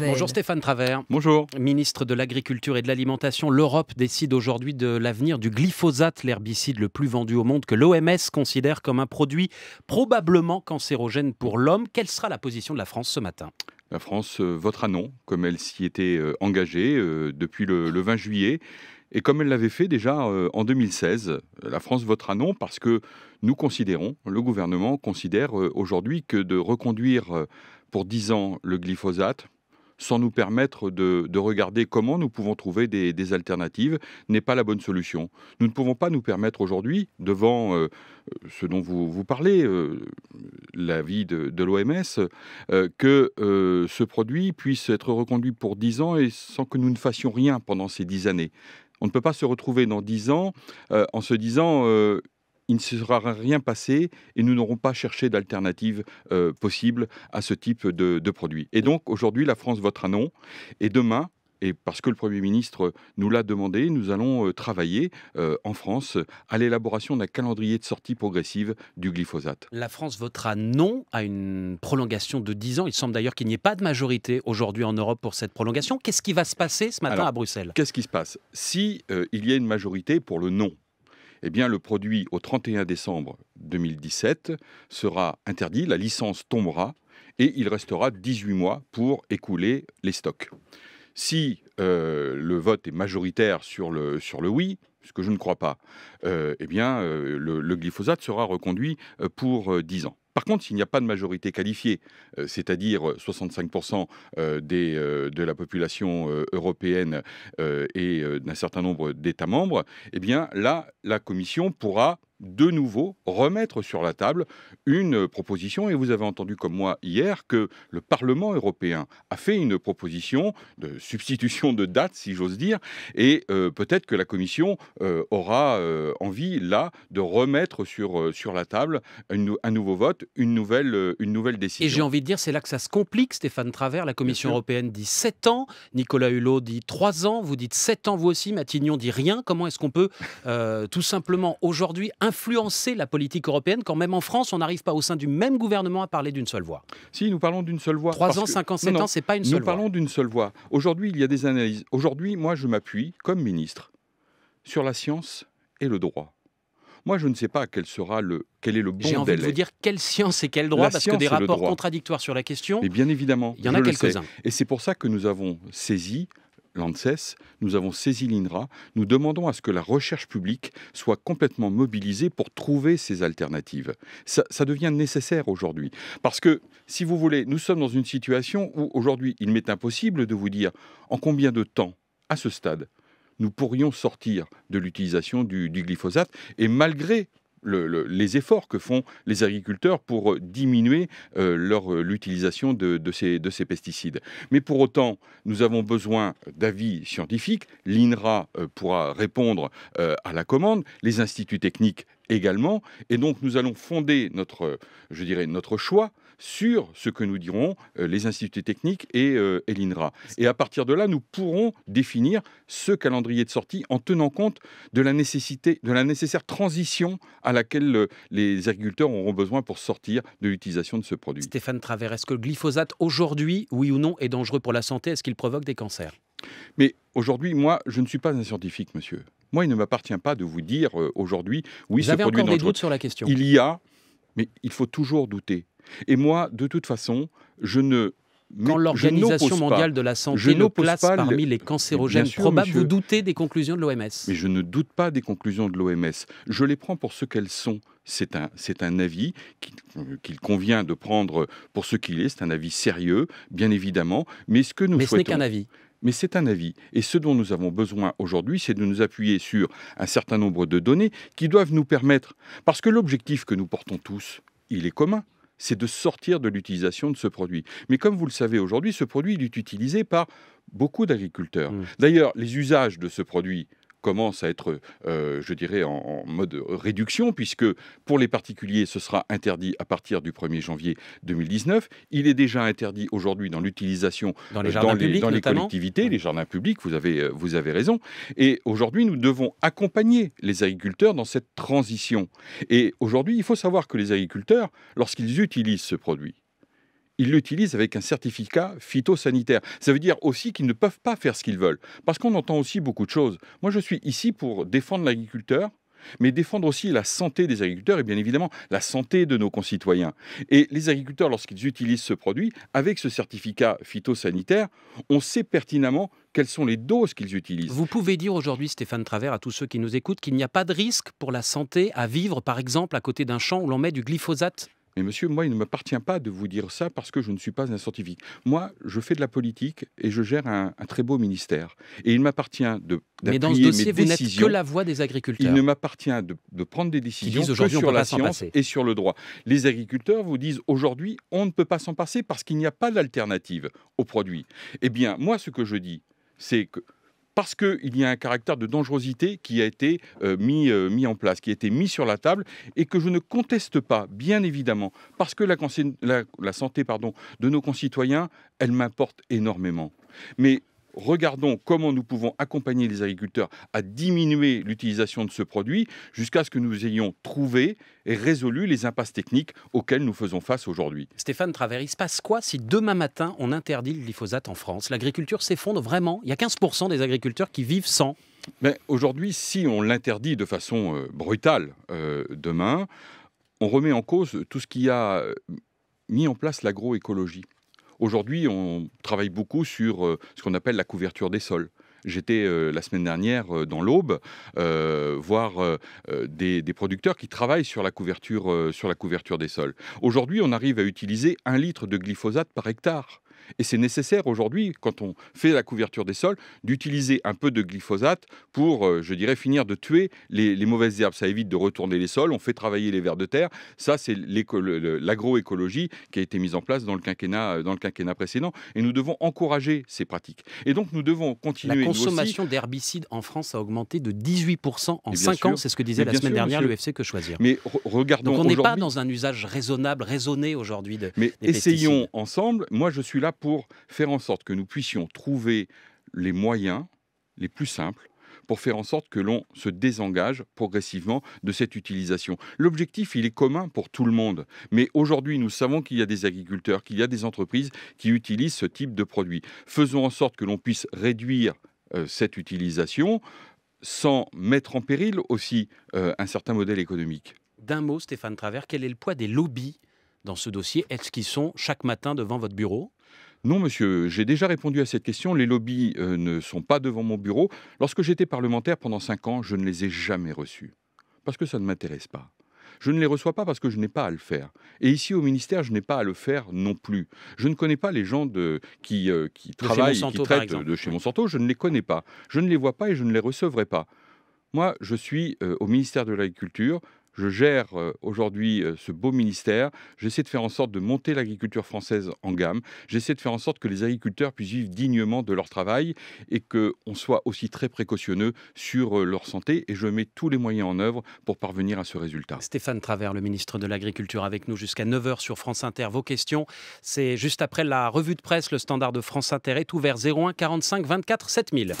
Bonjour Stéphane Travers. Bonjour. Ministre de l'Agriculture et de l'Alimentation, l'Europe décide aujourd'hui de l'avenir du glyphosate, l'herbicide le plus vendu au monde que l'OMS considère comme un produit probablement cancérogène pour l'homme. Quelle sera la position de la France ce matin La France euh, votera non, comme elle s'y était euh, engagée euh, depuis le 20 juillet. Et comme elle l'avait fait déjà euh, en 2016, euh, la France votera non parce que nous considérons, le gouvernement considère euh, aujourd'hui que de reconduire pour 10 ans le glyphosate, sans nous permettre de, regarder comment nous pouvons trouver des, alternatives n'est pas la bonne solution. Nous ne pouvons pas nous permettre aujourd'hui, devant euh, ce dont vous, parlez, euh, l'avis de, l'OMS, euh, que ce produit puisse être reconduit pour 10 ans et sans que nous ne fassions rien pendant ces 10 années. On ne peut pas se retrouver dans 10 ans en se disant il ne se sera rien passé et nous n'aurons pas cherché d'alternative euh, possible à ce type de, produit. Et donc aujourd'hui, la France votera non. Et demain, et parce que le Premier ministre nous l'a demandé, nous allons euh, travailler euh, en France à l'élaboration d'un calendrier de sortie progressive du glyphosate. La France votera non à une prolongation de 10 ans. Il semble d'ailleurs qu'il n'y ait pas de majorité aujourd'hui en Europe pour cette prolongation. Qu'est-ce qui va se passer ce matin à Bruxelles Qu'est-ce qui se passe Si il y a une majorité pour le non, eh bien, le produit au 31 décembre 2017 sera interdit, la licence tombera et il restera 18 mois pour écouler les stocks. Si euh, le vote est majoritaire sur le, sur le oui, ce que je ne crois pas, euh, eh bien, euh, le, le, glyphosate sera reconduit pour 10 ans. Par contre, s'il n'y a pas de majorité qualifiée, euh, c'est-à-dire 65% euh, euh, des, de la population européenne et d'un certain nombre d'États membres, eh bien là, la Commission pourra de nouveau remettre sur la table une proposition. Et vous avez entendu comme moi hier que le Parlement européen a fait une proposition de substitution de date, si j'ose dire, et euh, peut-être que la Commission euh, aura euh, envie, là, de remettre sur, sur la table un nouveau vote, une nouvelle, une nouvelle décision. Et j'ai envie de dire, c'est là que ça se complique, Stéphane Travers. La Commission européenne dit 7 ans, Nicolas Hulot dit 3 ans, vous dites 7 ans vous aussi, Matignon dit rien. Comment est-ce qu'on peut tout simplement aujourd'hui influencer la politique européenne quand même en France, on n'arrive pas au sein du même gouvernement à parler d'une seule voix Si, nous parlons d'une seule voix. 3 ans, ans, sept ans, c'est pas une seule voix. Nous parlons d'une seule voix. Aujourd'hui, il y a des analyses. Aujourd'hui, moi, je m'appuie, comme ministre, sur la science et le droit. Moi, je ne sais pas quel sera le quel est le bon délai. J'ai envie de vous dire quelle science et quel droit, parce que des rapports contradictoires sur la question. Mais bien évidemment, il y en a quelques-uns. Et c'est pour ça que nous avons saisi l'ANSES, nous avons saisi l'INRA, nous demandons à ce que la recherche publique soit complètement mobilisée pour trouver ces alternatives. Ça, devient nécessaire aujourd'hui. Parce que, si vous voulez, nous sommes dans une situation où aujourd'hui, il m'est impossible de vous dire en combien de temps, à ce stade, nous pourrions sortir de l'utilisation du, du, glyphosate. Et malgré les efforts que font les agriculteurs pour euh, diminuer euh, euh, l'utilisation de, ces, de, ces, pesticides. Mais pour autant, nous avons besoin d'avis scientifiques. L'INRA pourra répondre à la commande, les instituts techniques également. Et donc, nous allons fonder notre, je dirais, notre choix sur ce que nous diront euh, les instituts techniques euh, et, l'INRA. Et à partir de là, nous pourrons définir ce calendrier de sortie en tenant compte de la, nécessité, de la nécessaire transition à laquelle euh, les agriculteurs auront besoin pour sortir de l'utilisation de ce produit. Stéphane Travers, est-ce que le glyphosate aujourd'hui, oui ou non, est dangereux pour la santé Est-ce qu'il provoque des cancers Mais aujourd'hui, moi, je ne suis pas un scientifique, monsieur. Moi, il ne m'appartient pas de vous dire aujourd'hui, oui, vous avez encore des doutes sur la question. Il y a, mais il faut toujours douter. Et moi, de toute façon, je ne quand l'Organisation mondiale de la santé nous place parmi les cancérogènes probables, vous doutez des conclusions de l'OMS Mais je ne doute pas des conclusions de l'OMS. Je les prends pour ce qu'elles sont. C'est un, un avis qu'il convient de prendre pour ce qu'il est. C'est un avis sérieux, bien évidemment. Mais ce que nous Mais ce n'est qu'un avis. Mais c'est un avis. Et ce dont nous avons besoin aujourd'hui, c'est de nous appuyer sur un certain nombre de données qui doivent nous permettre. Parce que l'objectif que nous portons tous, il est commun c'est de sortir de l'utilisation de ce produit. Mais comme vous le savez aujourd'hui, ce produit est utilisé par beaucoup d'agriculteurs. Mmh. D'ailleurs, les usages de ce produit commence à être, euh, je dirais, en, mode réduction, puisque pour les particuliers, ce sera interdit à partir du 1er janvier 2019. Il est déjà interdit aujourd'hui dans l'utilisation dans euh, les, dans les, collectivités, les jardins publics, vous avez, euh, vous avez raison. Et aujourd'hui, nous devons accompagner les agriculteurs dans cette transition. Et aujourd'hui, il faut savoir que les agriculteurs, lorsqu'ils utilisent ce produit, ils l'utilisent avec un certificat phytosanitaire. Ça veut dire aussi qu'ils ne peuvent pas faire ce qu'ils veulent. Parce qu'on entend aussi beaucoup de choses. Moi, je suis ici pour défendre l'agriculteur, mais défendre aussi la santé des agriculteurs et bien évidemment la santé de nos concitoyens. Et les agriculteurs, lorsqu'ils utilisent ce produit, avec ce certificat phytosanitaire, on sait pertinemment quelles sont les doses qu'ils utilisent. Vous pouvez dire aujourd'hui, Stéphane Travers, à tous ceux qui nous écoutent, qu'il n'y a pas de risque pour la santé à vivre, par exemple, à côté d'un champ où l'on met du glyphosate mais monsieur, moi, il ne m'appartient pas de vous dire ça parce que je ne suis pas un scientifique. Moi, je fais de la politique et je gère un, très beau ministère. Et il m'appartient de Mais dans ce dossier, vous n'êtes que la voix des agriculteurs. Il ne m'appartient de, prendre des décisions que sur la science et sur le droit. Les agriculteurs vous disent aujourd'hui, on ne peut pas s'en passer parce qu'il n'y a pas d'alternative aux produits. Eh bien, moi, ce que je dis, c'est que parce qu'il y a un caractère de dangerosité qui a été euh, mis, euh, mis en place, qui a été mis sur la table et que je ne conteste pas, bien évidemment, parce que la, santé pardon, de nos concitoyens, elle m'importe énormément. Mais regardons comment nous pouvons accompagner les agriculteurs à diminuer l'utilisation de ce produit jusqu'à ce que nous ayons trouvé et résolu les impasses techniques auxquelles nous faisons face aujourd'hui. Stéphane Travers, il se passe quoi si demain matin on interdit le glyphosate en France L'agriculture s'effondre vraiment Il y a 15% des agriculteurs qui vivent sans. Mais aujourd'hui, si on l'interdit de façon euh, brutale euh, demain, on remet en cause tout ce qui a euh, mis en place l'agroécologie. Aujourd'hui, on travaille beaucoup sur euh, ce qu'on appelle la couverture des sols. J'étais euh, la semaine dernière euh, dans l'Aube, voir des, des, producteurs qui travaillent sur la couverture, sur la couverture des sols. Aujourd'hui, on arrive à utiliser un litre de glyphosate par hectare. Et c'est nécessaire aujourd'hui, quand on fait la couverture des sols, d'utiliser un peu de glyphosate pour, euh, je dirais, finir de tuer les, mauvaises herbes. Ça évite de retourner les sols, on fait travailler les vers de terre. Ça, c'est l'agroécologie qui a été mise en place dans le, quinquennat, euh, dans le précédent. Et nous devons encourager ces pratiques. Et donc, nous devons continuer. La consommation d'herbicides en France a augmenté de 18% en 5 ans. C'est ce que disait la semaine dernière l'UFC Que Choisir. Mais regardons regardons. Donc, on n'est pas dans un usage raisonnable, raisonné aujourd'hui de. Mais essayons ensemble. Moi, je suis là pour faire en sorte que nous puissions trouver les moyens les plus simples pour faire en sorte que l'on se désengage progressivement de cette utilisation. L'objectif, il est commun pour tout le monde, mais aujourd'hui, nous savons qu'il y a des agriculteurs, qu'il y a des entreprises qui utilisent ce type de produit. Faisons en sorte que l'on puisse réduire euh, cette utilisation sans mettre en péril aussi euh, un certain modèle économique. D'un mot, Stéphane Travers, quel est le poids des lobbies dans ce dossier Est-ce qu'ils sont chaque matin devant votre bureau non, monsieur, j'ai déjà répondu à cette question. Les lobbies euh, ne sont pas devant mon bureau. Lorsque j'étais parlementaire pendant cinq ans, je ne les ai jamais reçus. Parce que ça ne m'intéresse pas. Je ne les reçois pas parce que je n'ai pas à le faire. Et ici au ministère, je n'ai pas à le faire non plus. Je ne connais pas les gens qui, euh, travaillent, qui traitent de chez Monsanto. Je ne les connais pas. Je ne les vois pas et je ne les recevrai pas. Moi, je suis euh, au ministère de l'Agriculture je gère euh, aujourd'hui euh, ce beau ministère. J'essaie de faire en sorte de monter l'agriculture française en gamme. J'essaie de faire en sorte que les agriculteurs puissent vivre dignement de leur travail et qu'on soit aussi très précautionneux sur euh, leur santé. Et je mets tous les moyens en œuvre pour parvenir à ce résultat. Stéphane Travers, le ministre de l'Agriculture, avec nous jusqu'à 9h sur France Inter. Vos questions, c'est juste après la revue de presse. Le standard de France Inter est ouvert 01 45 24 7000.